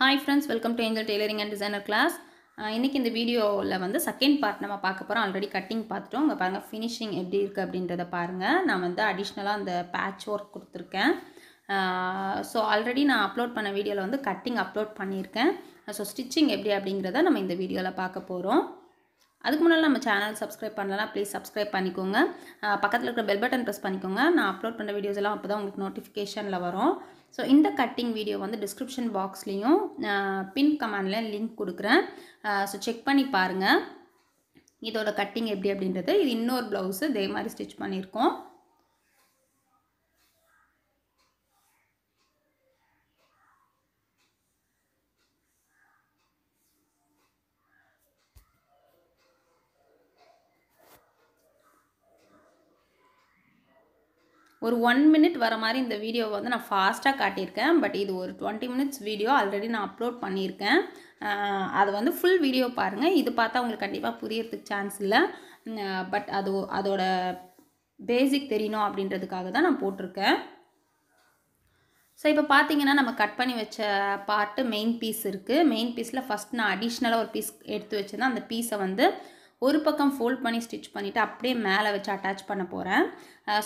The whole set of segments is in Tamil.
hi friends welcome to angel tailoring and designer class இன்றைக்கி இந்த வீடியோவில் வந்து செகண்ட் பார்ட் நம்ம பார்க்க போகிறோம் ஆல்ரெடி கட்டிங் பார்த்துட்டோம் உங்கள் பாருங்கள் ஃபினிஷிங் எப்படி இருக்குது அப்படின்றத பாருங்கள் நான் வந்து அடிஷ்னலாக அந்த பேட்ச் ஒர்க் கொடுத்துருக்கேன் ஸோ ஆல்ரெடி நான் அப்லோட் பண்ண வீடியோவில் வந்து கட்டிங் அப்லோட் பண்ணியிருக்கேன் ஸோ ஸ்டிச்சிங் எப்படி அப்படிங்கிறத நம்ம இந்த வீடியோவில் பார்க்க போகிறோம் அதுக்கு முன்னால் நம்ம சேனல் சப்ஸ்கிரைப் பண்ணலாம் ப்ளீஸ் சப்ஸ்கிரைப் பண்ணிக்கோங்க பக்கத்தில் இருக்கிற பெல் பட்டன் ப்ரெஸ் பண்ணிக்கோங்க நான் அப்லோட் பண்ணுற வீடியோஸ் எல்லாம் அப்போ தான் உங்களுக்கு நோட்டிஃபிகேஷனில் வரும் ஸோ இந்த கட்டிங் வீடியோ வந்து டிஸ்கிரிப்ஷன் பாக்ஸ்லேயும் பின் கமெண்டில் லிங்க் கொடுக்குறேன் ஸோ செக் பண்ணி பாருங்கள் இதோட கட்டிங் எப்படி அப்படின்றது இது இன்னொரு ப்ளவுஸு இதே மாதிரி ஸ்டிச் பண்ணியிருக்கோம் ஒரு ஒன் மினிட் வர மாதிரி இந்த வீடியோவை வந்து நான் ஃபாஸ்ட்டாக காட்டியிருக்கேன் பட் இது ஒரு டுவெண்ட்டி மினிட்ஸ் வீடியோ ஆல்ரெடி நான் அப்லோட் பண்ணியிருக்கேன் அது வந்து ஃபுல் வீடியோ பாருங்கள் இது பார்த்தா உங்களுக்கு கண்டிப்பாக புரியறதுக்கு சான்ஸ் இல்லை பட் அது அதோட பேசிக் தெரியணும் அப்படின்றதுக்காக தான் நான் போட்டிருக்கேன் ஸோ இப்போ பார்த்தீங்கன்னா நம்ம கட் பண்ணி வச்ச பார்ட்டு மெயின் பீஸ் இருக்குது மெயின் பீஸில் ஃபஸ்ட் நான் அடிஷ்னலாக ஒரு பீஸ் எடுத்து வச்சுருந்தேன் அந்த பீஸை வந்து ஒரு பக்கம் ஃபோல்ட் பண்ணி ஸ்டிச் பண்ணிவிட்டு அப்படியே மேலே வச்சு அட்டாச் பண்ண போகிறேன்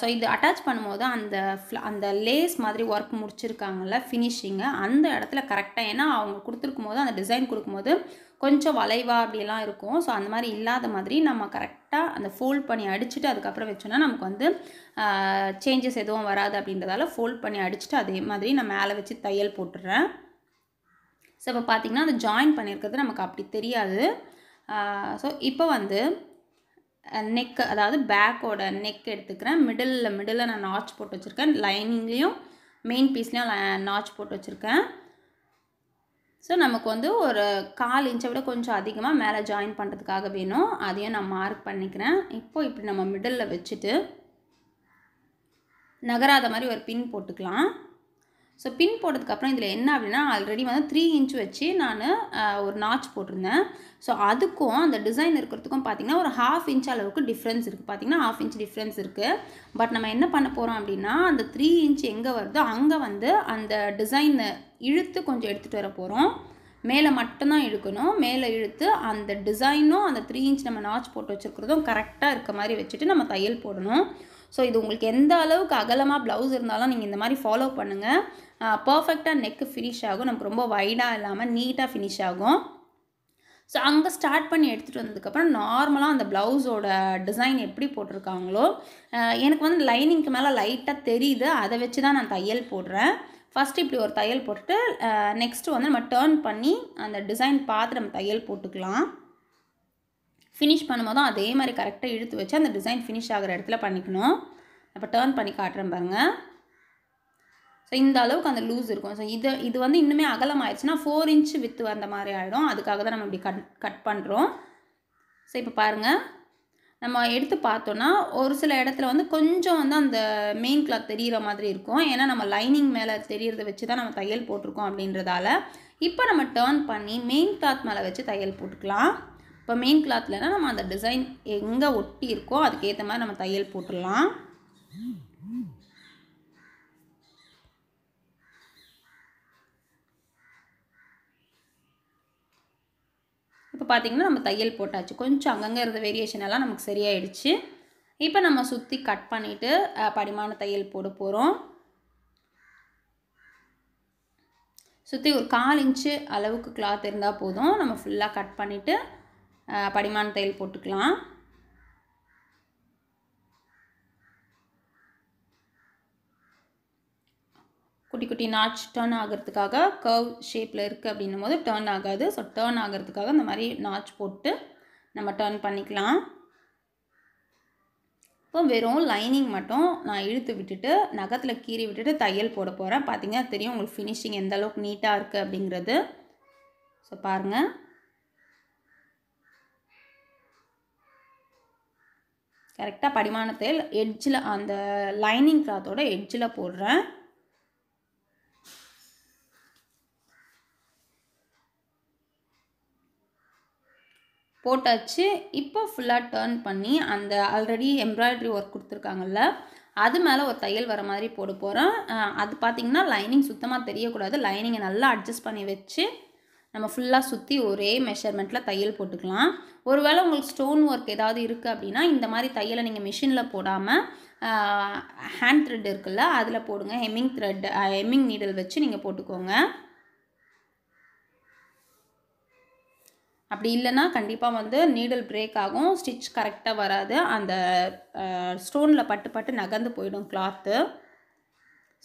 ஸோ இது அட்டாச் பண்ணும்போது அந்த அந்த லேஸ் மாதிரி ஒர்க் முடிச்சிருக்காங்கல்ல ஃபினிஷிங்கு அந்த இடத்துல கரெக்டாக ஏன்னா அவங்க கொடுத்துருக்கும் போது அந்த டிசைன் கொடுக்கும்போது கொஞ்சம் வளைவா அப்படிலாம் இருக்கும் ஸோ அந்த மாதிரி இல்லாத மாதிரி நம்ம கரெக்டாக அந்த ஃபோல்ட் பண்ணி அடிச்சுட்டு அதுக்கப்புறம் வச்சோன்னா நமக்கு வந்து சேஞ்சஸ் எதுவும் வராது அப்படின்றதால ஃபோல்ட் பண்ணி அடிச்சுட்டு அதே மாதிரி நான் மேலே வச்சு தையல் போட்டுடுறேன் ஸோ இப்போ பார்த்திங்கன்னா அந்த ஜாயின் பண்ணியிருக்கிறது நமக்கு அப்படி தெரியாது ஸோ இப்போ வந்து நெக் அதாவது பேக்கோட நெக் எடுத்துக்கிறேன் மிடிலில் மிடில் நான் நாச் போட்டு வச்சுருக்கேன் லைனிங்லேயும் மெயின் பீஸ்லேயும் நாச் போட்டு வச்சுருக்கேன் ஸோ நமக்கு வந்து ஒரு கால் இன்ச்சை விட கொஞ்சம் அதிகமாக மேலே ஜாயின் பண்ணுறதுக்காக வேணும் அதையும் நான் மார்க் பண்ணிக்கிறேன் இப்போது இப்படி நம்ம மிடலில் வச்சுட்டு நகராத மாதிரி ஒரு பின் போட்டுக்கலாம் ஸோ பின் போட்டதுக்கப்புறம் இதில் என்ன அப்படின்னா ஆல்ரெடி வந்து த்ரீ இன்ச் வச்சு நான் ஒரு நாச் போட்டிருந்தேன் ஸோ அதுக்கும் அந்த டிசைன் இருக்கிறதுக்கும் பார்த்திங்கன்னா ஒரு ஹாஃப் இன்ச் அளவுக்கு டிஃப்ரென்ஸ் இருக்குது பார்த்திங்கன்னா ஹாஃப் இன்ச் டிஃப்ரென்ஸ் இருக்குது பட் நம்ம என்ன பண்ண போகிறோம் அப்படின்னா அந்த த்ரீ இன்ச் எங்கே வருதோ அங்கே வந்து அந்த டிசைனை இழுத்து கொஞ்சம் எடுத்துகிட்டு வர போகிறோம் மேலே மட்டும்தான் இழுக்கணும் மேலே இழுத்து அந்த டிசைனும் அந்த த்ரீ இன்ச் நம்ம நாச் போட்டு வச்சுருக்கிறதும் கரெக்டாக இருக்க மாதிரி வச்சுட்டு நம்ம தையல் போடணும் ஸோ இது உங்களுக்கு எந்த அளவுக்கு அகலமாக ப்ளவுஸ் இருந்தாலும் நீங்கள் இந்த மாதிரி ஃபாலோ பண்ணுங்கள் பர்ஃபெக்டாக நெக்கு ஃபினிஷ் ஆகும் நமக்கு ரொம்ப வைடாக இல்லாமல் நீட்டாக ஃபினிஷ் ஆகும் ஸோ அங்கே ஸ்டார்ட் பண்ணி எடுத்துகிட்டு வந்ததுக்கப்புறம் நார்மலாக அந்த ப்ளவுஸோட டிசைன் எப்படி போட்டிருக்காங்களோ எனக்கு வந்து லைனிங்க்கு மேலே லைட்டாக தெரியுது அதை வச்சு தான் நான் தையல் போடுறேன் ஃபஸ்ட்டு இப்படி ஒரு தையல் போட்டுட்டு நெக்ஸ்ட்டு வந்து நம்ம டேர்ன் பண்ணி அந்த டிசைன் பார்த்து நம்ம தையல் போட்டுக்கலாம் ஃபினிஷ் பண்ணும்போதும் அதே மாதிரி கரெக்டாக இழுத்து வச்சு அந்த டிசைன் ஃபினிஷ் ஆகிற இடத்துல பண்ணிக்கணும் அப்போ டேர்ன் பண்ணி காட்டுறேன் பாருங்கள் ஸோ இந்த அளவுக்கு அந்த லூஸ் இருக்கும் ஸோ இது இது வந்து இன்னுமே அகலம் ஆயிடுச்சுன்னா ஃபோர் இன்ச்சு வித்து வந்த மாதிரி ஆகிடும் அதுக்காக தான் நம்ம இப்படி கட் கட் பண்ணுறோம் ஸோ இப்போ பாருங்கள் நம்ம எடுத்து பார்த்தோன்னா ஒரு சில இடத்துல வந்து கொஞ்சம் வந்து அந்த மெயின் கிளாத் தெரிகிற மாதிரி இருக்கும் ஏன்னா நம்ம லைனிங் மேலே தெரிகிறத வச்சு தான் நம்ம தையல் போட்டிருக்கோம் அப்படின்றதால இப்போ நம்ம டேர்ன் பண்ணி மெயின் கிளாத் மேலே வச்சு தையல் போட்டுக்கலாம் இப்போ மெயின் கிளாத்லனா நம்ம அந்த டிசைன் எங்கே ஒட்டி இருக்கோ அதுக்கேற்ற மாதிரி நம்ம தையல் போட்டுடலாம் இப்போ பார்த்திங்கன்னா நம்ம தையல் போட்டாச்சு கொஞ்சம் அங்கங்கே இருந்த வேரியேஷன் எல்லாம் நமக்கு சரியாயிடுச்சு இப்போ நம்ம சுற்றி கட் பண்ணிவிட்டு படிமான தையல் போட போகிறோம் சுற்றி ஒரு கால் இன்ச்சு அளவுக்கு கிளாத் இருந்தால் போதும் நம்ம ஃபுல்லாக கட் பண்ணிவிட்டு படிமான தையல் போட்டுக்கலாம் குட்டி குட்டி நாட்ச் டேர்ன் ஆகிறதுக்காக கர்வ் ஷேப்பில் இருக்குது அப்படின்னும் போது டேர்ன் ஆகாது ஸோ டேர்ன் ஆகிறதுக்காக இந்த மாதிரி நாட்ச் போட்டு நம்ம டேர்ன் பண்ணிக்கலாம் இப்போ வெறும் லைனிங் மட்டும் நான் இழுத்து விட்டுட்டு நகத்தில் கீறி விட்டுட்டு தையல் போட போகிறேன் பார்த்தீங்கன்னா தெரியும் உங்களுக்கு ஃபினிஷிங் எந்த அளவுக்கு நீட்டாக இருக்குது அப்படிங்கிறது ஸோ பாருங்கள் கரெக்டாக படிமானத்தில் எட்ஜில் அந்த லைனிங் கிளாத்தோட எட்ஜில் போடுறேன் போட்டாச்சு இப்போ ஃபுல்லாக டேர்ன் பண்ணி அந்த ஆல்ரெடி எம்ப்ராய்டரி ஒர்க் கொடுத்துருக்காங்கல்ல அது மேலே ஒரு தையல் வர மாதிரி போட போகிறேன் அது பார்த்திங்கன்னா லைனிங் சுத்தமாக தெரியக்கூடாது லைனிங்கை நல்லா அட்ஜஸ்ட் பண்ணி வச்சு நம்ம ஃபுல்லாக சுற்றி ஒரே மெஷர்மெண்ட்டில் தையல் போட்டுக்கலாம் ஒருவேளை உங்களுக்கு ஸ்டோன் ஒர்க் ஏதாவது இருக்குது அப்படின்னா இந்த மாதிரி தையலை நீங்கள் மிஷினில் போடாமல் ஹேண்ட் த்ரெட் இருக்குல்ல அதில் போடுங்க ஹெம்மிங் த்ரெட் ஹெம்மிங் நீடல் வச்சு நீங்கள் போட்டுக்கோங்க அப்படி இல்லைன்னா கண்டிப்பாக வந்து நீடல் பிரேக் ஆகும் ஸ்டிச் கரெக்டாக வராது அந்த ஸ்டோனில் பட்டு பட்டு நகர்ந்து போயிடும் கிளாத்து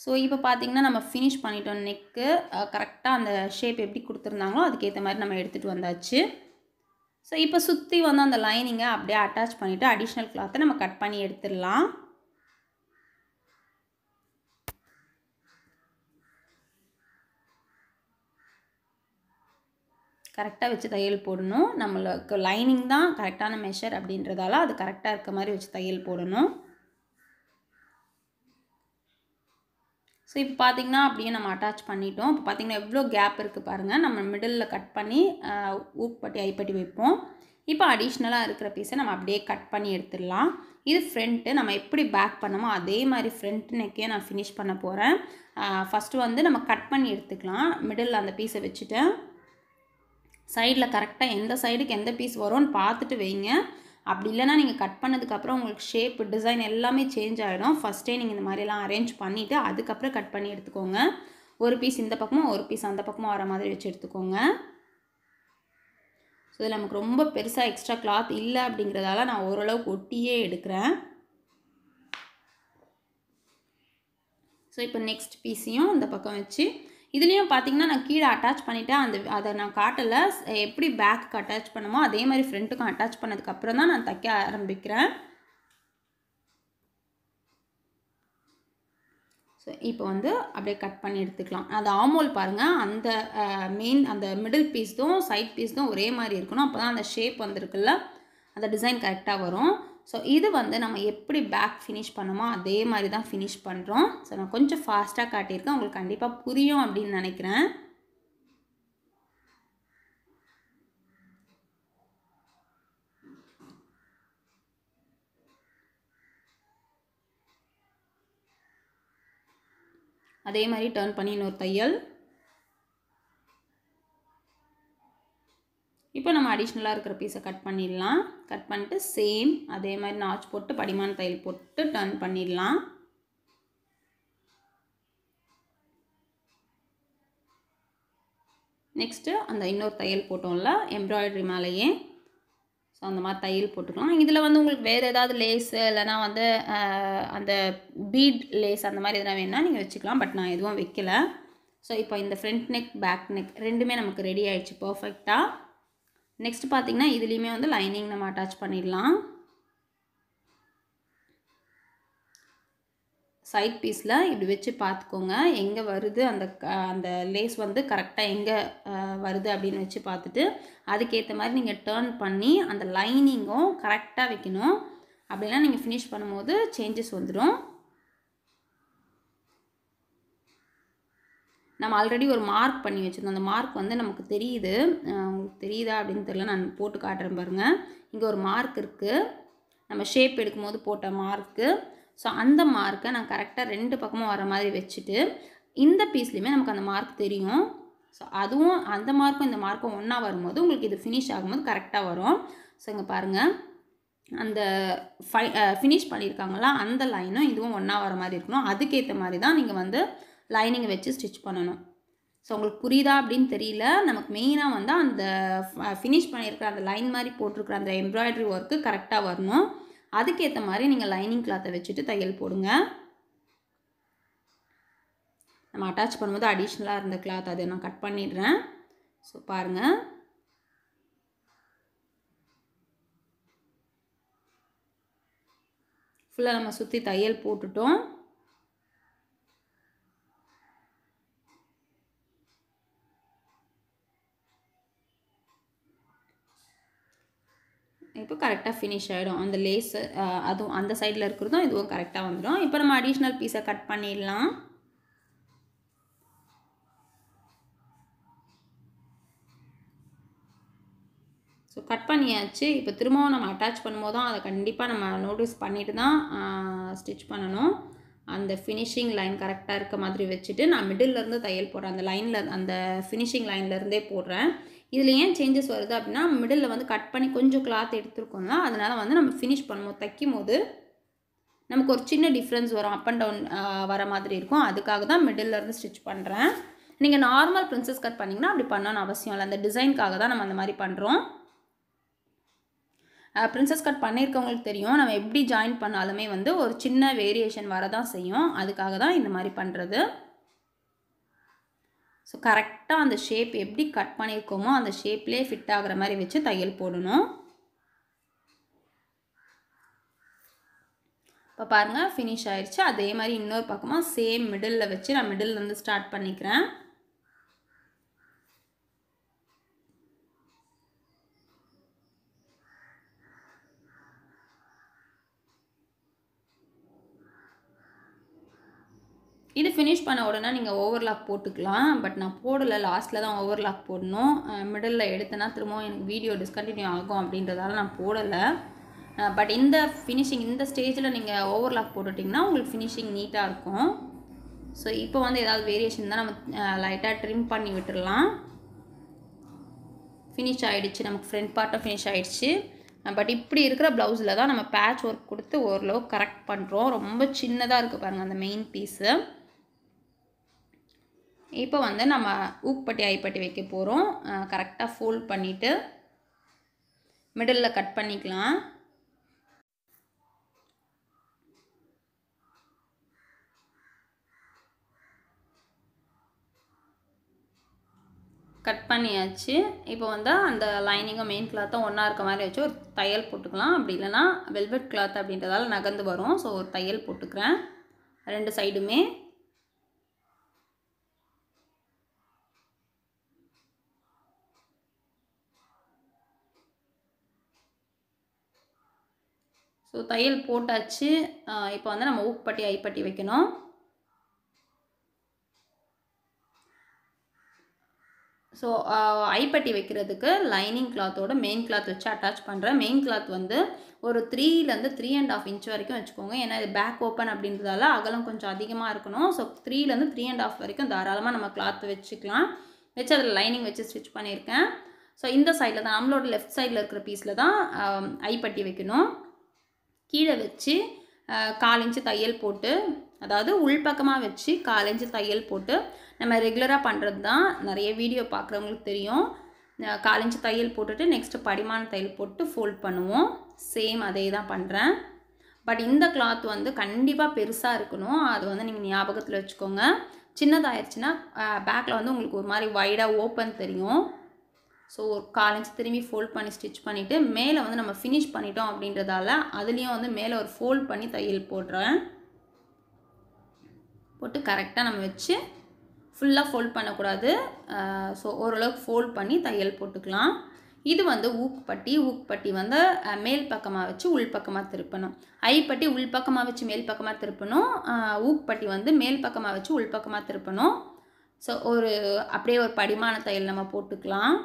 ஸோ இப்போ பார்த்திங்கன்னா நம்ம ஃபினிஷ் பண்ணிட்டோம் நெக்கு கரெக்டாக அந்த ஷேப் எப்படி கொடுத்துருந்தாங்களோ அதுக்கேற்ற மாதிரி நம்ம எடுத்துகிட்டு வந்தாச்சு ஸோ இப்போ சுற்றி வந்து அந்த லைனிங்கை அப்படியே அட்டாச் பண்ணிவிட்டு அடிஷ்னல் கிளாத்தை நம்ம கட் பண்ணி எடுத்துடலாம் கரெக்டாக வச்சு தையல் போடணும் நம்மளுக்கு லைனிங் தான் கரெக்டான மெஷர் அப்படின்றதால அது கரெக்டாக இருக்க மாதிரி வச்சு தையல் போடணும் ஸோ இப்போ பார்த்திங்கன்னா அப்படியே நம்ம அட்டாச் பண்ணிட்டோம் இப்போ பார்த்திங்கன்னா எவ்வளோ கேப் இருக்குது பாருங்கள் நம்ம மிடில் கட் பண்ணி ஊப்பட்டி ஐப்பட்டி வைப்போம் இப்போ அடிஷ்னலாக இருக்கிற பீஸை நம்ம அப்படியே கட் பண்ணி எடுத்துடலாம் இது ஃப்ரண்ட்டு நம்ம எப்படி பேக் பண்ணமோ அதே மாதிரி ஃப்ரண்ட் நெக்கே நான் ஃபினிஷ் பண்ண போகிறேன் ஃபஸ்ட்டு வந்து நம்ம கட் பண்ணி எடுத்துக்கலாம் மிடில் அந்த பீஸை வச்சுட்டு சைடில் கரெக்டாக எந்த சைடுக்கு எந்த பீஸ் வரும்னு பார்த்துட்டு வைங்க அப்படி இல்லைனா நீங்கள் கட் பண்ணதுக்கப்புறம் உங்களுக்கு ஷேப் டிசைன் எல்லாமே சேஞ்ச் ஆகிடும் ஃபஸ்ட்டே நீங்கள் இந்த மாதிரிலாம் அரேஞ்ச் பண்ணிவிட்டு அதுக்கப்புறம் கட் பண்ணி எடுத்துக்கோங்க ஒரு பீஸ் இந்த பக்கமும் ஒரு பீஸ் அந்த பக்கமும் வர மாதிரி வச்சு எடுத்துக்கோங்க ஸோ இதில் நமக்கு ரொம்ப பெருசாக எக்ஸ்ட்ரா கிளாத் இல்லை அப்படிங்கிறதால நான் ஓரளவுக்கு ஒட்டியே எடுக்கிறேன் ஸோ இப்போ நெக்ஸ்ட் பீஸையும் இந்த பக்கம் வச்சு இதுலேயும் பார்த்தீங்கன்னா நான் கீழே அட்டாச் பண்ணிவிட்டேன் அந்த அதை நான் காட்டலை எப்படி பேக்கு அட்டாச் பண்ணுமோ அதே மாதிரி ஃப்ரண்ட்டுக்கும் அட்டாச் பண்ணதுக்கப்புறம் தான் நான் தைக்க ஆரம்பிக்கிறேன் ஸோ இப்போ வந்து அப்படியே கட் பண்ணி எடுத்துக்கலாம் அது ஆமோல் பாருங்கள் அந்த மெயின் அந்த மிடில் பீஸ்தும் சைட் பீஸ்தும் ஒரே மாதிரி இருக்கணும் அப்போ தான் அந்த ஷேப் வந்துருக்குல்ல அந்த டிசைன் கரெக்டாக வரும் ஸோ இது வந்து நம்ம எப்படி பேக் ஃபினிஷ் பண்ணோமோ அதே மாதிரி தான் ஃபினிஷ் பண்ணுறோம் ஸோ நான் கொஞ்சம் ஃபாஸ்ட்டாக காட்டியிருக்கேன் உங்களுக்கு கண்டிப்பாக புரியும் அப்படின்னு நினைக்கிறேன் அதே மாதிரி டர்ன் பண்ணி இன்னொரு தையல் நம்ம அடிஷ்னலாக இருக்கிற பீஸை கட் பண்ணிடலாம் கட் பண்ணிட்டு சேம் அதே மாதிரி நாச் போட்டு படிமான தையல் போட்டு டர்ன் பண்ணிடலாம் நெக்ஸ்ட்டு அந்த இன்னொரு தையல் போட்டோம்ல எம்ப்ராய்டரி மேலேயே ஸோ அந்த மாதிரி தையல் போட்டுக்கலாம் இதில் வந்து உங்களுக்கு வேறு ஏதாவது லேஸு இல்லைனா வந்து அந்த பீட் லேஸ் அந்த மாதிரி எதனா வேணால் நீங்கள் வச்சுக்கலாம் பட் நான் எதுவும் வைக்கல ஸோ இப்போ இந்த ஃப்ரண்ட் நெக் பேக் நெக் ரெண்டுமே நமக்கு ரெடி ஆகிடுச்சு பர்ஃபெக்டாக நெக்ஸ்ட் பார்த்திங்கன்னா இதுலேயுமே வந்து லைனிங் நம்ம அட்டாச் பண்ணிடலாம் சைட் பீஸில் இப்படி வச்சு பார்த்துக்கோங்க எங்கே வருது அந்த அந்த லேஸ் வந்து கரெக்டாக எங்கே வருது அப்படின்னு வச்சு பார்த்துட்டு அதுக்கேற்ற மாதிரி நீங்கள் டேர்ன் பண்ணி அந்த லைனிங்கும் கரெக்டாக வைக்கணும் அப்படின்னா நீங்கள் ஃபினிஷ் பண்ணும்போது சேஞ்சஸ் வந்துடும் நம்ம ஆல்ரெடி ஒரு மார்க் பண்ணி வச்சுருந்தோம் அந்த மார்க் வந்து நமக்கு தெரியுது உங்களுக்கு தெரியுதா அப்படின்னு தெரியல நான் போட்டு காட்டுறேன் பாருங்கள் இங்கே ஒரு மார்க் இருக்குது நம்ம ஷேப் எடுக்கும்போது போட்ட மார்க்கு ஸோ அந்த மார்க்கை நான் கரெக்டாக ரெண்டு பக்கமும் வர மாதிரி வச்சுட்டு இந்த பீஸ்லேயுமே நமக்கு அந்த மார்க் தெரியும் ஸோ அதுவும் அந்த மார்க்கும் இந்த மார்க்கும் ஒன்றா வரும்போது உங்களுக்கு இது ஃபினிஷ் ஆகும்போது கரெக்டாக வரும் ஸோ இங்கே பாருங்கள் அந்த ஃபை ஃபினிஷ் பண்ணியிருக்காங்களா அந்த லைனும் இதுவும் ஒன்றா வர மாதிரி இருக்கணும் அதுக்கேற்ற மாதிரி தான் நீங்கள் வந்து லைனிங் வச்சு ஸ்டிச் பண்ணணும் ஸோ உங்களுக்கு புரியுதா அப்படின்னு தெரியல நமக்கு மெயினாக வந்து அந்த ஃபினிஷ் பண்ணியிருக்கிற அந்த லைன் மாதிரி போட்டிருக்கிற அந்த எம்ப்ராய்டரி ஒர்க்கு கரெக்டாக வரணும் அதுக்கேற்ற மாதிரி நீங்கள் லைனிங் கிளாத்தை வச்சுட்டு தையல் போடுங்க நம்ம அட்டாச் பண்ணும்போது அடிஷ்னலாக இருந்த கிளாத் அதை நான் கட் பண்ணிடுறேன் ஸோ பாருங்கள் ஃபுல்லாக நம்ம சுற்றி தையல் போட்டுட்டோம் இப்போ கரெக்டாக ஃபினிஷ் ஆகிடும் அந்த லேஸ் அதுவும் அந்த சைடில் இருக்கிறதும் இதுவும் கரெக்டாக வந்துடும் இப்போ நம்ம அடிஷ்னல் பீஸை கட் பண்ணிடலாம் ஸோ கட் பண்ணியாச்சு இப்போ திரும்பவும் நம்ம அட்டாச் பண்ணும்போது தான் அதை கண்டிப்பாக நம்ம நோட்டீஸ் பண்ணிட்டு தான் ஸ்டிச் பண்ணணும் அந்த ஃபினிஷிங் லைன் கரெக்டாக இருக்க மாதிரி வச்சுட்டு நான் மிடில் இருந்து தையல் போடுறேன் அந்த லைனில் அந்த ஃபினிஷிங் லைன்லேருந்தே போடுறேன் இதில் ஏன் சேஞ்சஸ் வருது அப்படின்னா மிடில் வந்து கட் பண்ணி கொஞ்சம் கிளாத் எடுத்துருக்கோம்னா அதனால் வந்து நம்ம ஃபினிஷ் பண்ணுவோம் தைக்கும் போது நமக்கு ஒரு சின்ன டிஃப்ரென்ஸ் வரும் அப் அண்ட் டவுன் வர மாதிரி இருக்கும் அதுக்காக தான் மிடில்லேருந்து ஸ்டிச் பண்ணுறேன் நீங்கள் நார்மல் ப்ரின்ஸஸ் கட் பண்ணிங்கன்னா அப்படி பண்ணணும்னு அவசியம் இல்லை அந்த டிசைனுக்காக தான் நம்ம அந்த மாதிரி பண்ணுறோம் ப்ரின்ஸஸ் கட் பண்ணியிருக்கவங்களுக்கு தெரியும் நம்ம எப்படி ஜாயின் பண்ணாலுமே வந்து ஒரு சின்ன வேரியேஷன் வரதான் செய்யும் அதுக்காக தான் இந்த மாதிரி பண்ணுறது ஸோ கரெக்டாக அந்த ஷேப் எப்படி கட் பண்ணியிருக்கோமோ அந்த ஷேப்லேயே ஃபிட் ஆகிற மாதிரி வச்சு தையல் போடணும் இப்போ பாருங்கள் ஃபினிஷ் ஆயிடுச்சு அதே மாதிரி இன்னொரு பக்கமாக சேம் மிடில் வச்சு நான் மிடில் வந்து ஸ்டார்ட் பண்ணிக்கிறேன் இது ஃபினிஷ் பண்ண உடனே நீங்கள் ஓவர்லாக் போட்டுக்கலாம் பட் நான் போடலை லாஸ்ட்டில் தான் ஓவர்லாக் போடணும் மிடலில் எடுத்தேன்னா திரும்பவும் எனக்கு வீடியோ டிஸ்கண்டினியூ ஆகும் அப்படின்றதால நான் போடலை பட் இந்த ஃபினிஷிங் இந்த ஸ்டேஜில் நீங்கள் ஓவர்லாக் போட்டுட்டிங்கன்னா உங்களுக்கு ஃபினிஷிங் நீட்டாக இருக்கும் ஸோ இப்போ வந்து ஏதாவது வேரியேஷன் தான் நம்ம லைட்டாக ட்ரிம் பண்ணி விட்டுடலாம் ஃபினிஷ் ஆகிடுச்சு நமக்கு ஃப்ரண்ட் பார்ட்டும் ஃபினிஷ் ஆகிடுச்சு பட் இப்படி இருக்கிற ப்ளவுஸில் தான் நம்ம பேட்ச் ஒர்க் கொடுத்து ஓரளவு கரெக்ட் பண்ணுறோம் ரொம்ப சின்னதாக இருக்குது பாருங்கள் அந்த மெயின் பீஸு இப்போ வந்து நம்ம ஊக்குப்பட்டி ஐப்பட்டி வைக்க போகிறோம் கரெக்டாக ஃபோல்ட் பண்ணிவிட்டு மிடலில் கட் பண்ணிக்கலாம் கட் பண்ணியாச்சு இப்போ வந்து அந்த லைனிங்கும் மெயின் கிளாத்தும் ஒன்றா இருக்க மாதிரி வச்சு ஒரு தையல் போட்டுக்கலாம் அப்படி இல்லைனா வெல்வெட் கிளாத் அப்படின்றதால நகர்ந்து வரும் ஸோ ஒரு தையல் போட்டுக்கிறேன் ரெண்டு சைடுமே ஸோ தையல் போட்டாச்சு இப்போ வந்து நம்ம ஊக்குப்பட்டி ஐப்பட்டி வைக்கணும் ஸோ ஐப்பட்டி வைக்கிறதுக்கு லைனிங் கிளாத்தோட மெயின் கிளாத் வச்சு அட்டாச் பண்ணுறேன் மெயின் கிளாத் வந்து ஒரு த்ரீலேருந்து த்ரீ அண்ட் ஆஃப் இன்ச் வரைக்கும் வச்சுக்கோங்க ஏன்னா இது பேக் ஓப்பன் அப்படின்றதால அகலம் கொஞ்சம் அதிகமாக இருக்கணும் ஸோ த்ரீலேருந்து த்ரீ அண்ட் ஆஃப் வரைக்கும் தாராளமாக நம்ம கிளாத் வச்சுக்கலாம் வச்சு அதில் லைனிங் வச்சு ஸ்டிச் பண்ணியிருக்கேன் ஸோ இந்த சைடில் தான் நம்மளோட லெஃப்ட் சைடில் இருக்கிற பீஸில் தான் ஐப்பட்டி வைக்கணும் கீழே வச்சு காலஞ்சு தையல் போட்டு அதாவது உள்பக்கமாக வச்சு காலஞ்சு தையல் போட்டு நம்ம ரெகுலராக பண்ணுறது தான் நிறைய வீடியோ பார்க்குறவங்களுக்கு தெரியும் காலஞ்சு தையல் போட்டுட்டு நெக்ஸ்ட்டு படிமான தையல் போட்டு ஃபோல்ட் பண்ணுவோம் சேம் அதே தான் பண்ணுறேன் பட் இந்த கிளாத் வந்து கண்டிப்பாக பெருசாக இருக்கணும் அது வந்து நீங்கள் ஞாபகத்தில் வச்சுக்கோங்க சின்னதாகிடுச்சுன்னா பேக்கில் வந்து உங்களுக்கு ஒரு மாதிரி வைடாக ஓப்பன் தெரியும் ஸோ ஒரு காலஞ்சு திரும்பி ஃபோல்ட் பண்ணி ஸ்டிச் பண்ணிவிட்டு மேலே வந்து நம்ம ஃபினிஷ் பண்ணிட்டோம் அப்படின்றதால அதுலேயும் வந்து மேலே ஒரு ஃபோல்ட் பண்ணி தையல் போடுறேன் போட்டு கரெக்டாக நம்ம வச்சு ஃபுல்லாக ஃபோல்ட் பண்ணக்கூடாது ஸோ ஓரளவுக்கு ஃபோல்ட் பண்ணி தையல் போட்டுக்கலாம் இது வந்து ஊக்குப்பட்டி ஊக்குப்பட்டி வந்து மேல் பக்கமாக வச்சு உள் பக்கமாக திருப்பணும் ஐப்பட்டி உள் பக்கமாக வச்சு மேல் பக்கமாக திருப்பணும் ஊக்குப்பட்டி வந்து மேல் பக்கமாக வச்சு உள் பக்கமாக திருப்பணும் ஸோ ஒரு அப்படியே ஒரு படிமான தையல் நம்ம போட்டுக்கலாம்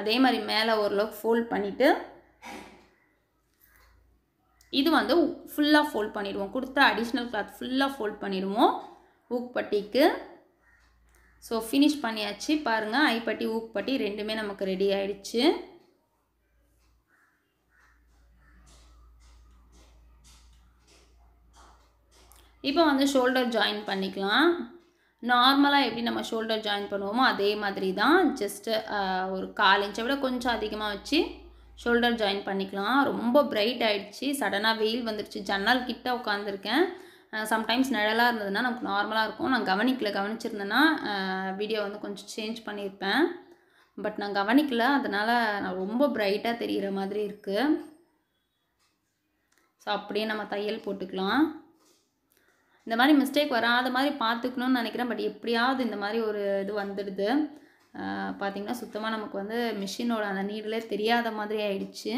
அதே மாதிரி மேலே ஓரளவுக்கு ஃபோல்ட் பண்ணிவிட்டு இது வந்து ஃபுல்லாக ஃபோல்ட் பண்ணிடுவோம் கொடுத்த அடிஷ்னல் கிளாத் ஃபுல்லாக ஃபோல்ட் பண்ணிடுவோம் ஊக்பட்டிக்கு ஸோ ஃபினிஷ் பண்ணியாச்சு பாருங்கள் ஐப்பட்டி ஊக்பட்டி ரெண்டுமே நமக்கு ரெடி ஆயிடுச்சு இப்போ வந்து ஷோல்டர் ஜாயின் பண்ணிக்கலாம் நார்மலாக எப்படி நம்ம ஷோல்டர் ஜாயின் பண்ணுவோமோ அதே மாதிரி தான் ஜஸ்ட்டு ஒரு கால் இன்ச்சை விட கொஞ்சம் அதிகமாக வச்சு ஷோல்டர் ஜாயின் பண்ணிக்கலாம் ரொம்ப பிரைட் ஆகிடுச்சு சடனாக வெயில் வந்துடுச்சு ஜன்னல் கிட்ட உட்காந்துருக்கேன் சம்டைம்ஸ் நிழலாக இருந்ததுன்னா நமக்கு நார்மலாக இருக்கும் நான் கவனிக்கல கவனிச்சிருந்தேன்னா வீடியோ வந்து கொஞ்சம் சேஞ்ச் பண்ணியிருப்பேன் பட் நான் கவனிக்கல அதனால் நான் ரொம்ப பிரைட்டாக தெரிகிற மாதிரி இருக்குது ஸோ அப்படியே நம்ம தையல் போட்டுக்கலாம் இந்த மாதிரி மிஸ்டேக் வராத மாதிரி பார்த்துக்கணும்னு நினைக்கிறேன் பட் எப்படியாவது இந்த மாதிரி ஒரு இது வந்துடுது பார்த்திங்கன்னா சுத்தமாக நமக்கு வந்து மிஷினோட அந்த நீடலே தெரியாத மாதிரி ஆயிடுச்சு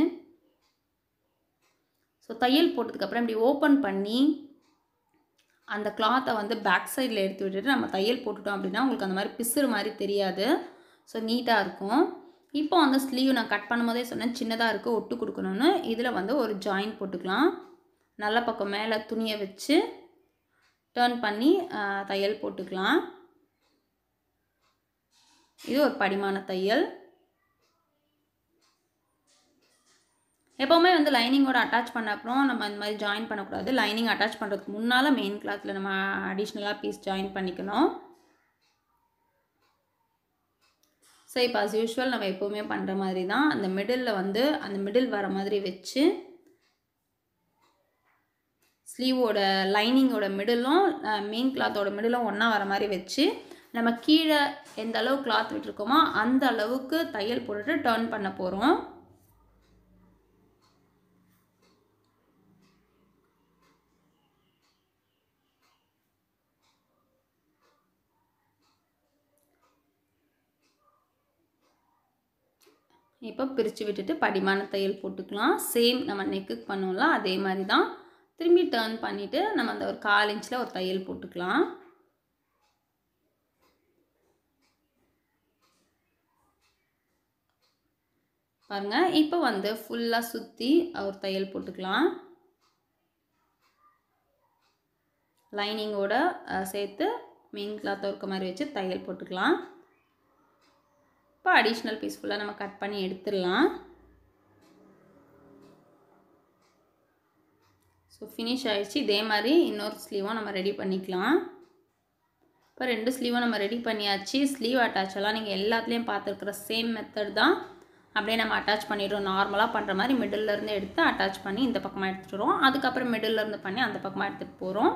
ஸோ தையல் போட்டதுக்கப்புறம் இப்படி ஓப்பன் பண்ணி அந்த கிளாத்தை வந்து பேக் சைடில் எடுத்து விட்டுட்டு நம்ம தையல் போட்டுட்டோம் அப்படின்னா உங்களுக்கு அந்த மாதிரி பிசுறு மாதிரி தெரியாது ஸோ நீட்டாக இருக்கும் இப்போ அந்த ஸ்லீவ் நான் கட் பண்ணும்போதே சொன்னேன் சின்னதாக இருக்குது ஒட்டு கொடுக்கணும்னு இதில் வந்து ஒரு ஜாயின் போட்டுக்கலாம் நல்ல பக்கம் மேலே துணியை வச்சு டேர்ன் பண்ணி தையல் போட்டுக்கலாம் இது ஒரு படிமான தையல் எப்போவுமே வந்து லைனிங்கோட அட்டாச் பண்ண அப்புறம் நம்ம இந்த மாதிரி ஜாயின் பண்ணக்கூடாது லைனிங் அட்டாச் பண்ணுறதுக்கு முன்னால் மெயின் கிளாத்தில் நம்ம அடிஷ்னலாக பீஸ் ஜாயின் பண்ணிக்கணும் ஸோ இப்போ அஸ் யூஷுவல் நம்ம எப்போவுமே பண்ணுற மாதிரி தான் அந்த மிடிலில் வந்து அந்த மிடில் வர மாதிரி வச்சு ஸ்லீவோட லைனிங்கோட மிடிலும் மெயின் கிளாத்தோட மிடிலும் ஒன்றா வர மாதிரி வச்சு நம்ம கீழே எந்த அளவு கிளாத் விட்டுருக்கோமோ அந்த அளவுக்கு தையல் போட்டுட்டு டேர்ன் பண்ண போகிறோம் இப்போ பிரித்து விட்டுட்டு படிமான தையல் போட்டுக்கலாம் சேம் நம்ம நெக்குக்கு பண்ணோம்ல அதே மாதிரி தான் திரும்பி டேர்ன் பண்ணிவிட்டு நம்ம அந்த ஒரு கால் இன்ச்சில் ஒரு தையல் போட்டுக்கலாம் பாருங்க இப்போ வந்து ஃபுல்லாக சுற்றி ஒரு தையல் போட்டுக்கலாம் லைனிங்கோட சேர்த்து மெயின் கிளாத்தை இருக்க மாதிரி வச்சு தையல் போட்டுக்கலாம் இப்போ அடிஷ்னல் பீஸ் ஃபுல்லாக நம்ம கட் பண்ணி எடுத்துடலாம் ஸோ ஃபினிஷ் ஆகிடுச்சு இதே மாதிரி இன்னொரு ஸ்லீவும் நம்ம ரெடி பண்ணிக்கலாம் இப்போ ரெண்டு ஸ்லீவும் நம்ம ரெடி பண்ணியாச்சு ஸ்லீவ் அட்டாச் எல்லாம் நீங்கள் எல்லாத்துலேயும் பார்த்துருக்குற சேம் மெத்தட் தான் அப்படியே நம்ம அட்டாச் பண்ணிடுறோம் நார்மலாக பண்ணுற மாதிரி மிடில்லேருந்து எடுத்து அட்டாச் பண்ணி இந்த பக்கமாக எடுத்துகிட்டு அதுக்கப்புறம் மிடில்லேருந்து பண்ணி அந்த பக்கமாக எடுத்துகிட்டு போகிறோம்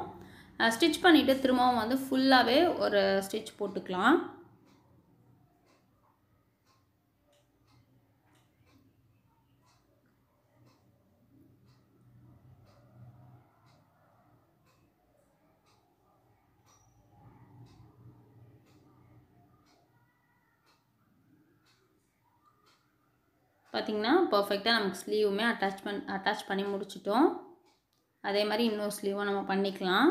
ஸ்டிச் பண்ணிவிட்டு திரும்பவும் வந்து ஃபுல்லாகவே ஒரு ஸ்டிச் போட்டுக்கலாம் பார்த்திங்கன்னா பர்ஃபெக்டாக நமக்கு ஸ்லீவுமே அட்டாச் பண் அட்டாச் பண்ணி முடிச்சிட்டோம் அதே மாதிரி இன்னொரு ஸ்லீவும் நம்ம பண்ணிக்கலாம்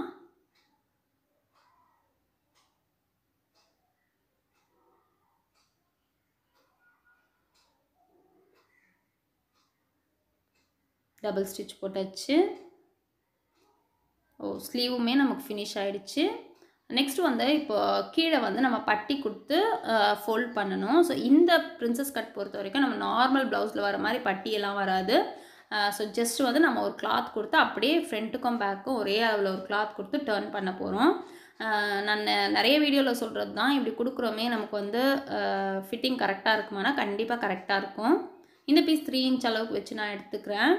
டபுள் ஸ்டிச் போட்டாச்சு ஓ ஸ்லீவுமே நமக்கு ஃபினிஷ் ஆகிடுச்சு நெக்ஸ்ட் வந்து இப்போ கீழே வந்து நம்ம பட்டி கொடுத்து ஃபோல்ட் பண்ணணும் ஸோ இந்த பிரின்சஸ் கட் பொறுத்த வரைக்கும் நம்ம நார்மல் ப்ளவுஸில் வர மாதிரி பட்டியெல்லாம் வராது ஸோ ஜஸ்ட் வந்து நம்ம ஒரு கிளாத் கொடுத்து அப்படியே ஃப்ரண்ட்டுக்கும் பேக்கும் ஒரே அளவில் ஒரு கிளாத் கொடுத்து டேர்ன் பண்ண போகிறோம் நான் நிறைய வீடியோவில் சொல்கிறது தான் இப்படி கொடுக்குறோமே நமக்கு வந்து ஃபிட்டிங் கரெக்டாக இருக்குமானா கண்டிப்பாக கரெக்டாக இருக்கும் இந்த பீஸ் த்ரீ இன்ச் அளவுக்கு வச்சு நான் எடுத்துக்கிறேன்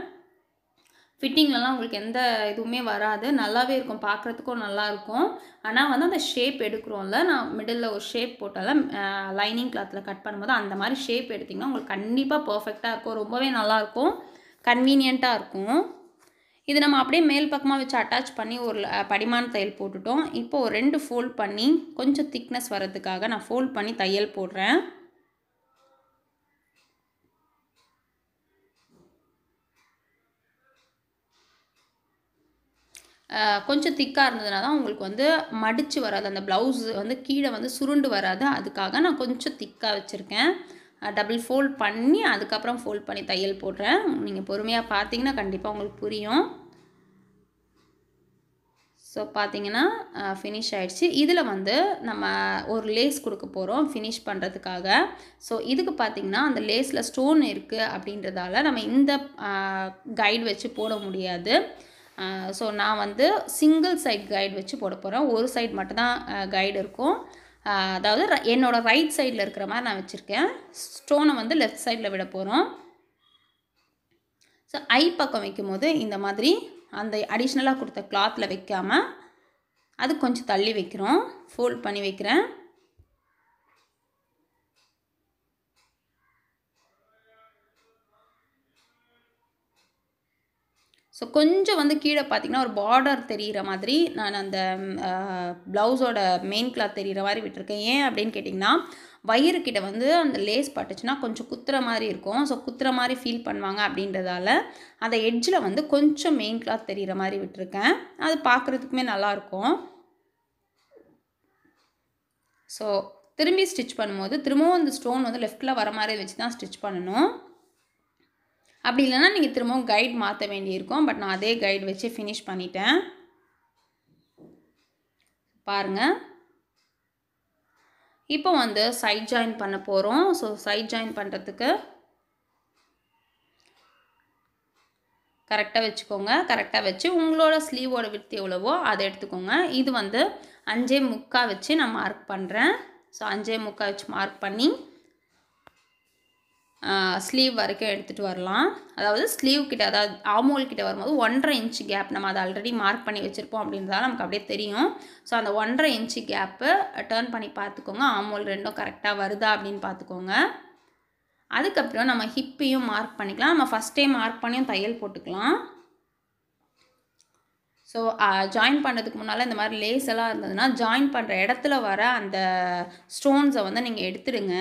ஃபிட்டிங்லலாம் உங்களுக்கு எந்த இதுவுமே வராது நல்லாவே இருக்கும் பார்க்குறதுக்கும் நல்லாயிருக்கும் ஆனால் வந்து அந்த ஷேப் எடுக்கிறோம்ல நான் மிடில் ஒரு ஷேப் போட்டாலும் லைனிங் கிளாத்தில் கட் பண்ணும்போது அந்த மாதிரி ஷேப் எடுத்திங்கன்னா உங்களுக்கு கண்டிப்பாக பர்ஃபெக்டாக இருக்கும் ரொம்பவே நல்லாயிருக்கும் கன்வீனியண்ட்டாக இருக்கும் இது நம்ம அப்படியே மேல் பக்கமாக வச்சு அட்டாச் பண்ணி ஒரு படிமான தையல் போட்டுட்டோம் இப்போ ஒரு ரெண்டு ஃபோல்ட் பண்ணி கொஞ்சம் திக்னஸ் வர்றதுக்காக நான் ஃபோல்ட் பண்ணி தையல் போடுறேன் கொஞ்சம் திக்காக இருந்ததுனால தான் உங்களுக்கு வந்து மடித்து வராது அந்த ப்ளவுஸ் வந்து கீழே வந்து சுருண்டு வராது அதுக்காக நான் கொஞ்சம் திக்காக வச்சுருக்கேன் டபுள் ஃபோல்ட் பண்ணி அதுக்கப்புறம் ஃபோல்ட் பண்ணி தையல் போடுறேன் நீங்கள் பொறுமையாக பார்த்தீங்கன்னா கண்டிப்பாக உங்களுக்கு புரியும் ஸோ பார்த்தீங்கன்னா ஃபினிஷ் ஆகிடுச்சு இதில் வந்து நம்ம ஒரு லேஸ் கொடுக்க போகிறோம் ஃபினிஷ் பண்ணுறதுக்காக ஸோ இதுக்கு பார்த்தீங்கன்னா அந்த லேஸில் ஸ்டோன் இருக்குது அப்படின்றதால நம்ம இந்த கைடு வச்சு போட முடியாது ஸோ நான் வந்து சிங்கிள் சைட் கைடு வச்சு போட போகிறேன் ஒரு சைடு மட்டும்தான் கைடு இருக்கும் அதாவது என்னோடய ரைட் சைடில் இருக்கிற மாதிரி நான் வச்சுருக்கேன் ஸ்டோனை வந்து லெஃப்ட் சைடில் விட போகிறோம் ஸோ ஐ பக்கம் வைக்கும் போது இந்த மாதிரி அந்த அடிஷ்னலாக கொடுத்த கிளாத்தில் வைக்காமல் அது கொஞ்சம் தள்ளி வைக்கிறோம் ஃபோல்ட் பண்ணி வைக்கிறேன் ஸோ கொஞ்சம் வந்து கீழே பார்த்தீங்கன்னா ஒரு பார்டர் தெரிகிற மாதிரி நான் அந்த ப்ளவுஸோட மெயின் கிளாத் தெரிகிற மாதிரி விட்டுருக்கேன் ஏன் அப்படின்னு கேட்டிங்கன்னா கிட்ட வந்து அந்த லேஸ் பட்டுச்சுன்னா கொஞ்சம் குத்துற மாதிரி இருக்கும் ஸோ குத்துற மாதிரி ஃபீல் பண்ணுவாங்க அப்படின்றதால அந்த எட்ஜில் வந்து கொஞ்சம் மெயின் கிளாத் தெரிகிற மாதிரி விட்டுருக்கேன் அது பார்க்குறதுக்குமே நல்லாயிருக்கும் ஸோ திரும்பி ஸ்டிச் பண்ணும்போது திரும்பவும் அந்த ஸ்டோன் வந்து லெஃப்ட்டில் வர மாதிரி வச்சு தான் ஸ்டிச் பண்ணணும் அப்படி இல்லைனா நீங்கள் திரும்பவும் கைட் மாற்ற வேண்டியிருக்கும் பட் நான் அதே கைடு வச்சு ஃபினிஷ் பண்ணிட்டேன் பாருங்கள் இப்போ வந்து சைட் ஜாயின் பண்ண போகிறோம் ஸோ சைட் ஜாயின் பண்ணுறதுக்கு கரெக்டாக வச்சுக்கோங்க கரெக்டாக வச்சு உங்களோட ஸ்லீவோட விற்று எவ்வளவோ அதை எடுத்துக்கோங்க இது வந்து அஞ்சே முக்கா வச்சு நான் மார்க் பண்ணுறேன் ஸோ அஞ்சே முக்கா வச்சு மார்க் பண்ணி ஸ்லீவ் வரைக்கும் எடுத்துகிட்டு வரலாம் அதாவது ஸ்லீவ் கிட்ட அதாவது ஆமோல் கிட்ட வரும்போது ஒன்றரை இன்ச்சு கேப் நம்ம அதை ஆல்ரெடி மார்க் பண்ணி வச்சுருப்போம் அப்படின்றதால நமக்கு அப்படியே தெரியும் ஸோ அந்த ஒன்றரை இன்ச்சு கேப்பு டேர்ன் பண்ணி பார்த்துக்கோங்க ஆமோல் ரெண்டும் கரெக்டாக வருதா அப்படின்னு பார்த்துக்கோங்க அதுக்கப்புறம் நம்ம ஹிப்பையும் மார்க் பண்ணிக்கலாம் நம்ம ஃபஸ்ட்டே மார்க் பண்ணியும் தையல் போட்டுக்கலாம் ஸோ ஜாயின் பண்ணுறதுக்கு முன்னால் இந்த மாதிரி லேஸ் எல்லாம் இருந்ததுன்னா ஜாயின் பண்ணுற இடத்துல வர அந்த ஸ்டோன்ஸை வந்து நீங்கள் எடுத்துடுங்க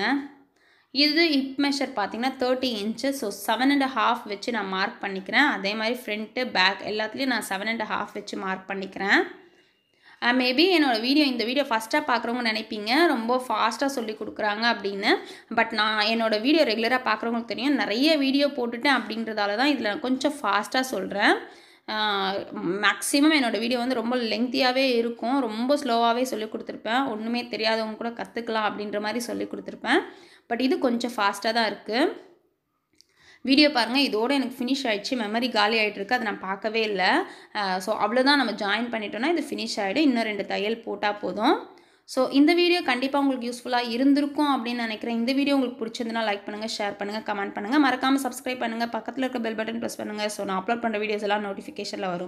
இது ஹிப் மெஷர் பார்த்திங்கன்னா thirty inch so seven and half வச்சு நான் மார்க் பண்ணிக்கிறேன் அதே மாதிரி ஃப்ரண்ட்டு பேக் எல்லாத்துலேயும் நான் செவன் அண்ட் ஹாஃப் வச்சு மார்க் பண்ணிக்கிறேன் மேபி என்னோடய வீடியோ இந்த வீடியோ ஃபஸ்ட்டாக பார்க்குறவங்க நினைப்பீங்க ரொம்ப ஃபாஸ்ட்டாக சொல்லி கொடுக்குறாங்க அப்படின்னு பட் நான் என்னோடய வீடியோ ரெகுலராக பார்க்குறவங்களுக்கு தெரியும் நிறைய வீடியோ போட்டுட்டேன் அப்படின்றதால தான் இதில் நான் கொஞ்சம் ஃபாஸ்ட்டாக சொல்கிறேன் மேக்ஸிமம் uh, என்னோடய வீடியோ வந்து ரொம்ப லெங்க்த்தியாகவே இருக்கும் ரொம்ப ஸ்லோவாகவே சொல்லி கொடுத்துருப்பேன் ஒன்றுமே தெரியாதவங்க கூட கற்றுக்கலாம் அப்படின்ற மாதிரி சொல்லி கொடுத்துருப்பேன் பட் இது கொஞ்சம் ஃபாஸ்ட்டாக தான் இருக்குது வீடியோ பாருங்கள் இதோடு எனக்கு ஃபினிஷ் ஆகிடுச்சு மெமரி காலி ஆகிட்டுருக்கு அதை நான் பார்க்கவே இல்லை ஸோ அவ்வளோதான் நம்ம ஜாயின் பண்ணிட்டோன்னா இது ஃபினிஷ் ஆகிடும் இன்னும் ரெண்டு தையல் போட்டால் போதும் ஸோ இந்த வீடியோ கண்டிப்பாக உங்களுக்கு யூஸ்ஃபுல்லாக இருந்திருக்கும் அப்படின்னு நினைக்கிறேன் இந்த வீடியோ உங்களுக்கு பிடிச்சிருந்தனா லைக் பண்ணுங்கள் ஷேர் பண்ணுங்கள் கமெண்ட் பண்ணுங்கள் மறக்காமல் சப்ஸ்கிரைப் பண்ணுங்கள் பக்கத்தில் இருக்க பெல் பட்டன் ப்ரெஸ் பண்ணுங்கள் ஸோ நான் அப்லோட் பண்ணுற வீடியோஸ் எல்லாம் நோட்டிஃபிகேஷனில் வரும்